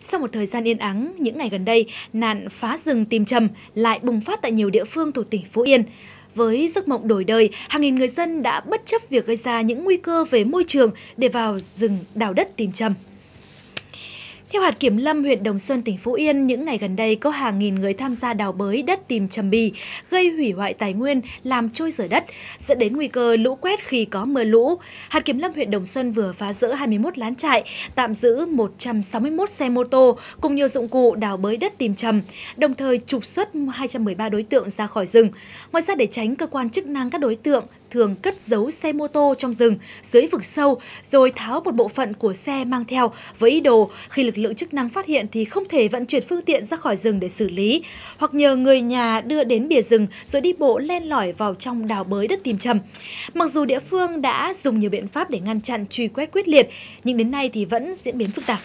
Sau một thời gian yên ắng, những ngày gần đây, nạn phá rừng tìm trầm lại bùng phát tại nhiều địa phương thuộc tỉnh Phú Yên. Với giấc mộng đổi đời, hàng nghìn người dân đã bất chấp việc gây ra những nguy cơ về môi trường để vào rừng đào đất tìm trầm. Theo hạt kiểm lâm huyện Đồng Xuân, tỉnh Phú Yên, những ngày gần đây có hàng nghìn người tham gia đào bới đất tìm trầm bì, gây hủy hoại tài nguyên, làm trôi rời đất, dẫn đến nguy cơ lũ quét khi có mưa lũ. Hạt kiểm lâm huyện Đồng Xuân vừa phá rỡ 21 lán trại, tạm giữ 161 xe mô tô cùng nhiều dụng cụ đào bới đất tìm trầm, đồng thời trục xuất 213 đối tượng ra khỏi rừng. Ngoài ra để tránh cơ quan chức năng các đối tượng thường cất giấu xe mô tô trong rừng dưới vực sâu rồi tháo một bộ phận của xe mang theo với ý đồ khi lực lượng chức năng phát hiện thì không thể vận chuyển phương tiện ra khỏi rừng để xử lý hoặc nhờ người nhà đưa đến bìa rừng rồi đi bộ len lỏi vào trong đào bới đất tìm trầm. Mặc dù địa phương đã dùng nhiều biện pháp để ngăn chặn truy quét quyết liệt nhưng đến nay thì vẫn diễn biến phức tạp.